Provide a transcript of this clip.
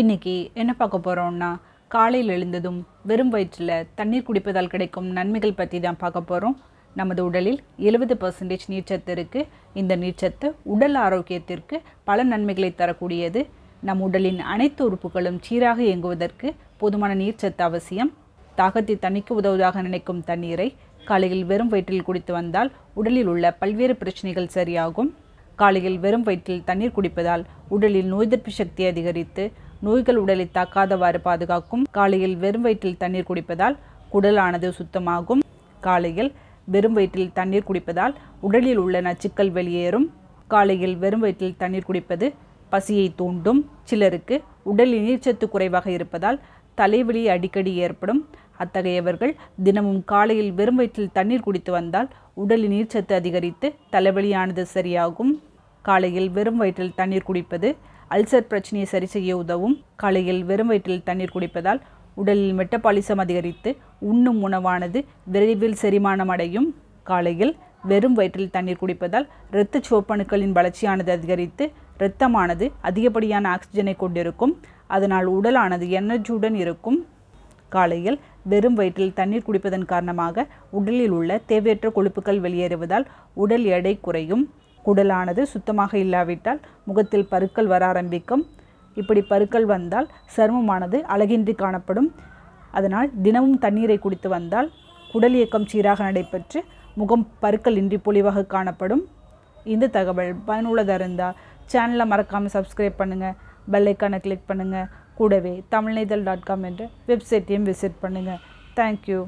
இன்றைக்கி என்ன பார்க்க போகிறோம்னா காலையில் எழுந்ததும் வெறும் வயிற்றில் தண்ணீர் குடிப்பதால் கிடைக்கும் நன்மைகள் பற்றி தான் பார்க்க போகிறோம் நமது உடலில் எழுபது பர்சன்டேஜ் நீர்ச்சத்து இருக்குது இந்த நீர்ச்சத்து உடல் ஆரோக்கியத்திற்கு பல நன்மைகளை தரக்கூடியது நம் உடலின் அனைத்து உறுப்புகளும் சீராக இயங்குவதற்கு போதுமான நீர்ச்சத்து அவசியம் தாகத்தை தணிக்க உதவுவதாக நினைக்கும் தண்ணீரை காலையில் வெறும் வயிற்றில் குடித்து வந்தால் உடலில் உள்ள பல்வேறு பிரச்சனைகள் சரியாகும் காலையில் வெறும் வயிற்றில் தண்ணீர் குடிப்பதால் உடலில் நோய் எதிர்ப்பு சக்தி அதிகரித்து நோய்கள் உடலை தாக்காதவாறு பாதுகாக்கும் காலையில் வெறும் வயிற்றில் தண்ணீர் குடிப்பதால் குடலானது சுத்தமாகும் காலையில் வெறும் வயிற்றில் தண்ணீர் குடிப்பதால் உடலில் உள்ள நச்சுக்கள் வெளியேறும் காலையில் வெறும் வயிற்றில் தண்ணீர் குடிப்பது பசியை தூண்டும் சிலருக்கு உடலில் நீர்ச்சத்து குறைவாக இருப்பதால் தலைவலி அடிக்கடி ஏற்படும் அத்தகையவர்கள் தினமும் காலையில் வெறும் வயிற்றில் தண்ணீர் குடித்து வந்தால் உடலில் நீர்ச்சத்து அதிகரித்து தலைவலியானது சரியாகும் காலையில் வெறும் வயிற்றில் தண்ணீர் குடிப்பது அல்சர் பிரச்சனையை சரி செய்ய உதவும் காலையில் வெறும் வயிற்றில் தண்ணீர் குடிப்பதால் உடலில் மெட்டபாலிசம் அதிகரித்து உண்ணும் உணவானது விரைவில் செரிமானம் அடையும் காலையில் வெறும் வயிற்றில் தண்ணீர் குடிப்பதால் இரத்த சோப்பணுக்களின் வளர்ச்சியானது அதிகரித்து இரத்தமானது அதிகப்படியான ஆக்சிஜனை கொண்டிருக்கும் அதனால் உடலானது எனர்ஜியுடன் இருக்கும் காலையில் வெறும் வயிற்றில் தண்ணீர் குடிப்பதன் காரணமாக உடலில் உள்ள தேவையற்ற கொழுப்புகள் வெளியேறுவதால் உடல் எடை குறையும் குடலானது சுத்தமாக இல்லாவிட்டால் முகத்தில் பருக்கள் வர ஆரம்பிக்கும் இப்படி பருக்கள் வந்தால் சருமமானது அழகின்றி காணப்படும் அதனால் தினமும் தண்ணீரை குடித்து வந்தால் குடல் இயக்கம் சீராக நடைபெற்று முகம் பருக்கள் இன்றி பொலிவாக காணப்படும் இந்த தகவல் பயனுள்ளதாக இருந்தால் சேனலை மறக்காமல் சப்ஸ்கிரைப் பண்ணுங்கள் பெல்லைக்கானை கிளிக் பண்ணுங்கள் கூடவே தமிழ்நெய்தல் டாட் காம் என்ற வெப்சைட்டையும் விசிட் பண்ணுங்கள் தேங்க்யூ